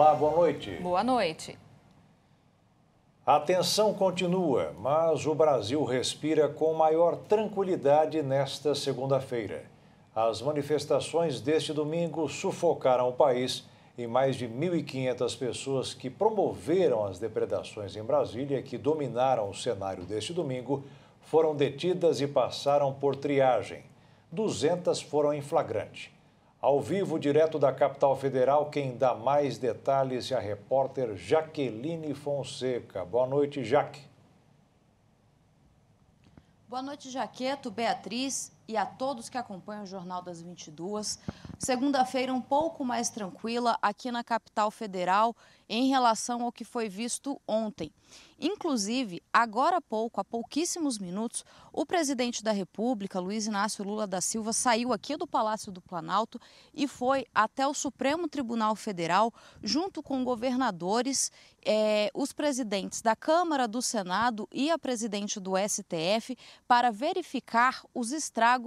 Olá, boa noite. Boa noite. A tensão continua, mas o Brasil respira com maior tranquilidade nesta segunda-feira. As manifestações deste domingo sufocaram o país e mais de 1.500 pessoas que promoveram as depredações em Brasília, que dominaram o cenário deste domingo, foram detidas e passaram por triagem. 200 foram em flagrante. Ao vivo, direto da capital federal, quem dá mais detalhes é a repórter Jaqueline Fonseca. Boa noite, Jaque. Boa noite, Jaqueto, Beatriz e a todos que acompanham o Jornal das 22. Segunda-feira um pouco mais tranquila aqui na capital federal em relação ao que foi visto ontem. Inclusive, agora há pouco, há pouquíssimos minutos, o presidente da República, Luiz Inácio Lula da Silva, saiu aqui do Palácio do Planalto e foi até o Supremo Tribunal Federal, junto com governadores, eh, os presidentes da Câmara, do Senado e a presidente do STF, para verificar os estragos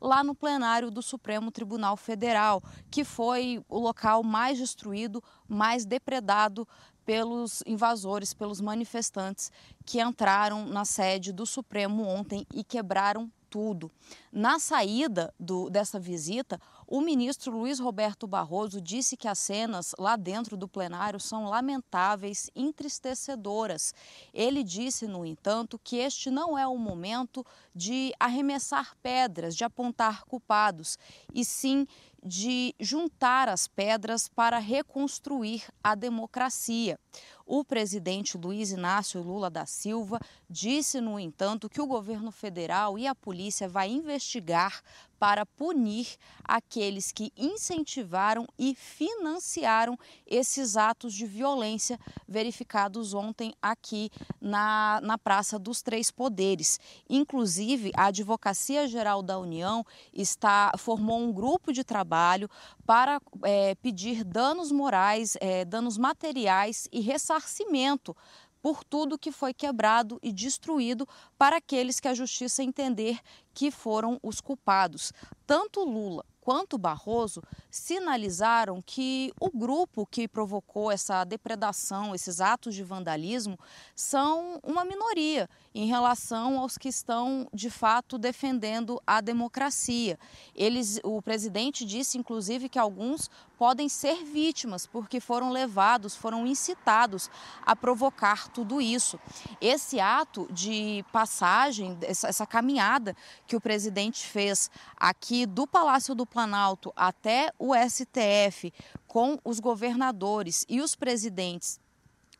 lá no plenário do Supremo Tribunal Federal, que foi o local mais destruído, mais depredado pelos invasores, pelos manifestantes que entraram na sede do Supremo ontem e quebraram tudo. Na saída do, dessa visita, o ministro Luiz Roberto Barroso disse que as cenas lá dentro do plenário são lamentáveis, entristecedoras. Ele disse, no entanto, que este não é o momento de arremessar pedras, de apontar culpados, e sim de juntar as pedras para reconstruir a democracia. O presidente Luiz Inácio Lula da Silva disse, no entanto, que o governo federal e a polícia vai investigar para punir aqueles que incentivaram e financiaram esses atos de violência verificados ontem aqui na, na Praça dos Três Poderes. Inclusive, a Advocacia Geral da União está formou um grupo de trabalho Trabalho para é, pedir danos morais, é, danos materiais e ressarcimento por tudo que foi quebrado e destruído para aqueles que a justiça entender que foram os culpados. Tanto Lula quanto Barroso sinalizaram que o grupo que provocou essa depredação, esses atos de vandalismo, são uma minoria em relação aos que estão de fato defendendo a democracia. Eles, o presidente disse, inclusive, que alguns podem ser vítimas porque foram levados, foram incitados a provocar tudo isso. Esse ato de passagem, essa, essa caminhada que o presidente fez aqui do Palácio do Planalto Planalto até o STF com os governadores e os presidentes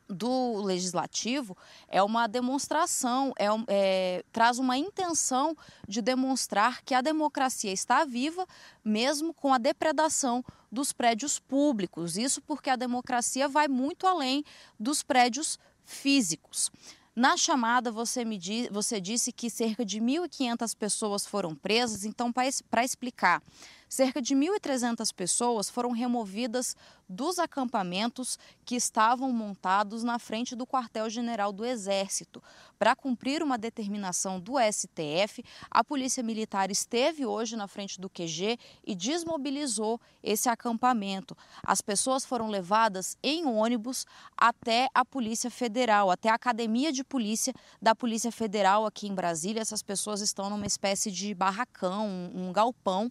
do legislativo é uma demonstração, é, é, traz uma intenção de demonstrar que a democracia está viva, mesmo com a depredação dos prédios públicos. Isso porque a democracia vai muito além dos prédios físicos. Na chamada, você, me di, você disse que cerca de 1.500 pessoas foram presas, então, para explicar. Cerca de 1.300 pessoas foram removidas dos acampamentos que estavam montados na frente do quartel-general do Exército. Para cumprir uma determinação do STF, a Polícia Militar esteve hoje na frente do QG e desmobilizou esse acampamento. As pessoas foram levadas em ônibus até a Polícia Federal, até a Academia de Polícia da Polícia Federal aqui em Brasília. Essas pessoas estão numa espécie de barracão, um galpão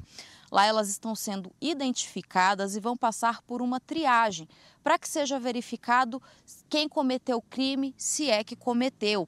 Lá elas estão sendo identificadas e vão passar por uma triagem para que seja verificado quem cometeu o crime, se é que cometeu.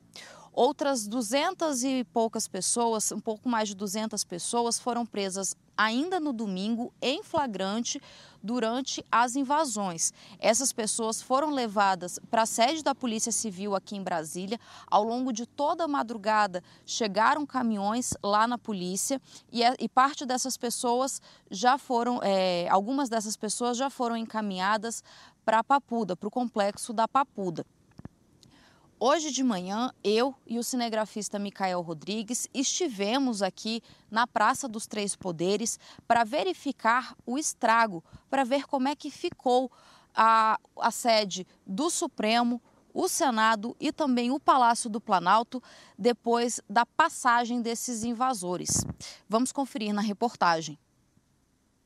Outras duzentas e poucas pessoas, um pouco mais de duzentas pessoas, foram presas ainda no domingo em flagrante durante as invasões. Essas pessoas foram levadas para a sede da Polícia Civil aqui em Brasília. Ao longo de toda a madrugada chegaram caminhões lá na polícia e, é, e parte dessas pessoas já foram, é, algumas dessas pessoas já foram encaminhadas para a Papuda, para o complexo da Papuda. Hoje de manhã, eu e o cinegrafista Micael Rodrigues estivemos aqui na Praça dos Três Poderes para verificar o estrago, para ver como é que ficou a, a sede do Supremo, o Senado e também o Palácio do Planalto depois da passagem desses invasores. Vamos conferir na reportagem.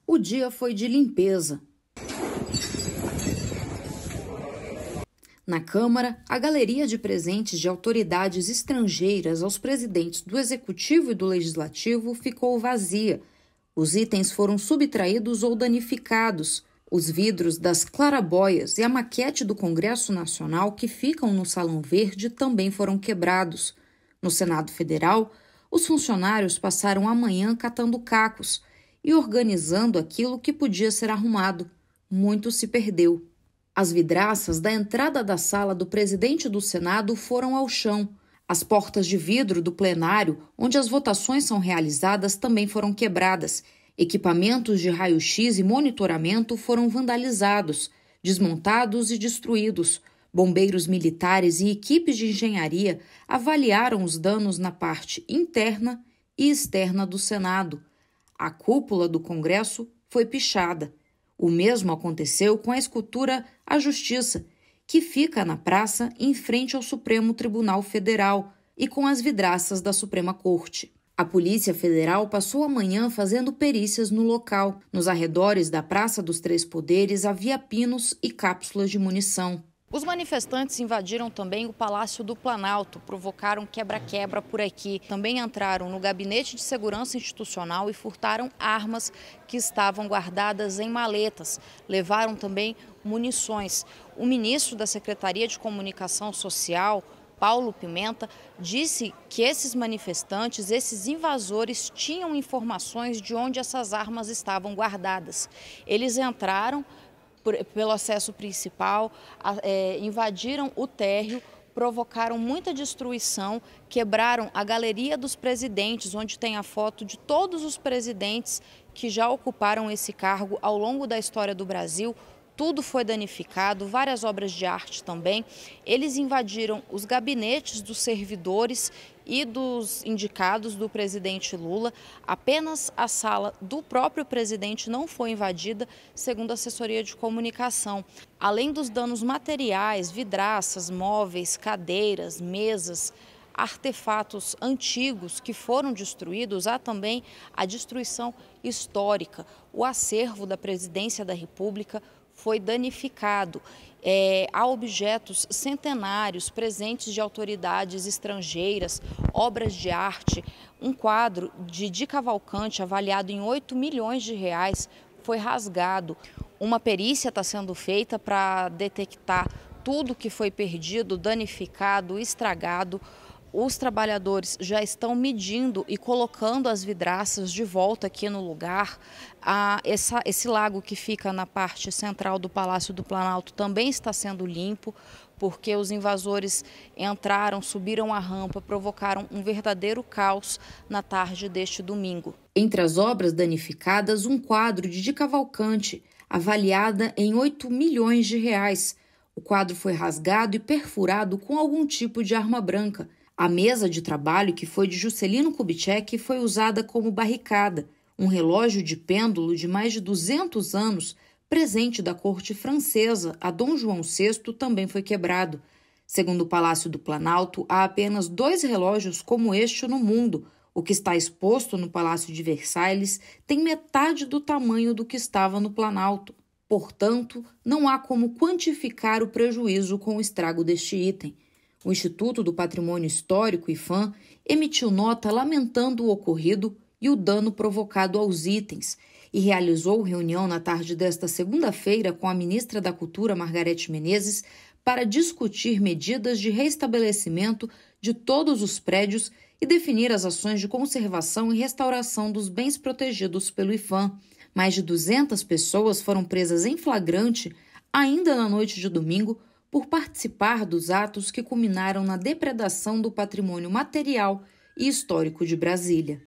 O dia foi de limpeza. Na Câmara, a galeria de presentes de autoridades estrangeiras aos presidentes do Executivo e do Legislativo ficou vazia. Os itens foram subtraídos ou danificados. Os vidros das clarabóias e a maquete do Congresso Nacional, que ficam no Salão Verde, também foram quebrados. No Senado Federal, os funcionários passaram a manhã catando cacos e organizando aquilo que podia ser arrumado. Muito se perdeu. As vidraças da entrada da sala do presidente do Senado foram ao chão. As portas de vidro do plenário, onde as votações são realizadas, também foram quebradas. Equipamentos de raio-x e monitoramento foram vandalizados, desmontados e destruídos. Bombeiros militares e equipes de engenharia avaliaram os danos na parte interna e externa do Senado. A cúpula do Congresso foi pichada. O mesmo aconteceu com a escultura A Justiça, que fica na praça em frente ao Supremo Tribunal Federal e com as vidraças da Suprema Corte. A Polícia Federal passou a manhã fazendo perícias no local. Nos arredores da Praça dos Três Poderes havia pinos e cápsulas de munição. Os manifestantes invadiram também o Palácio do Planalto, provocaram quebra-quebra por aqui. Também entraram no Gabinete de Segurança Institucional e furtaram armas que estavam guardadas em maletas. Levaram também munições. O ministro da Secretaria de Comunicação Social, Paulo Pimenta, disse que esses manifestantes, esses invasores, tinham informações de onde essas armas estavam guardadas. Eles entraram por, pelo acesso principal, a, é, invadiram o térreo, provocaram muita destruição, quebraram a galeria dos presidentes, onde tem a foto de todos os presidentes que já ocuparam esse cargo ao longo da história do Brasil. Tudo foi danificado, várias obras de arte também. Eles invadiram os gabinetes dos servidores e dos indicados do presidente Lula. Apenas a sala do próprio presidente não foi invadida, segundo a assessoria de comunicação. Além dos danos materiais, vidraças, móveis, cadeiras, mesas, artefatos antigos que foram destruídos, há também a destruição histórica. O acervo da Presidência da República foi danificado. É, há objetos centenários, presentes de autoridades estrangeiras, obras de arte. Um quadro de Di Cavalcante, avaliado em 8 milhões de reais, foi rasgado. Uma perícia está sendo feita para detectar tudo que foi perdido, danificado, estragado os trabalhadores já estão medindo e colocando as vidraças de volta aqui no lugar. Ah, essa, esse lago que fica na parte central do Palácio do Planalto também está sendo limpo, porque os invasores entraram, subiram a rampa, provocaram um verdadeiro caos na tarde deste domingo. Entre as obras danificadas, um quadro de Di Cavalcante, avaliada em 8 milhões de reais. O quadro foi rasgado e perfurado com algum tipo de arma branca. A mesa de trabalho que foi de Juscelino Kubitschek foi usada como barricada, um relógio de pêndulo de mais de 200 anos, presente da corte francesa a Dom João VI, também foi quebrado. Segundo o Palácio do Planalto, há apenas dois relógios como este no mundo. O que está exposto no Palácio de Versalhes tem metade do tamanho do que estava no Planalto. Portanto, não há como quantificar o prejuízo com o estrago deste item. O Instituto do Patrimônio Histórico, IFAM, emitiu nota lamentando o ocorrido e o dano provocado aos itens e realizou reunião na tarde desta segunda-feira com a ministra da Cultura, Margarete Menezes, para discutir medidas de restabelecimento de todos os prédios e definir as ações de conservação e restauração dos bens protegidos pelo IFAM. Mais de 200 pessoas foram presas em flagrante ainda na noite de domingo por participar dos atos que culminaram na depredação do patrimônio material e histórico de Brasília.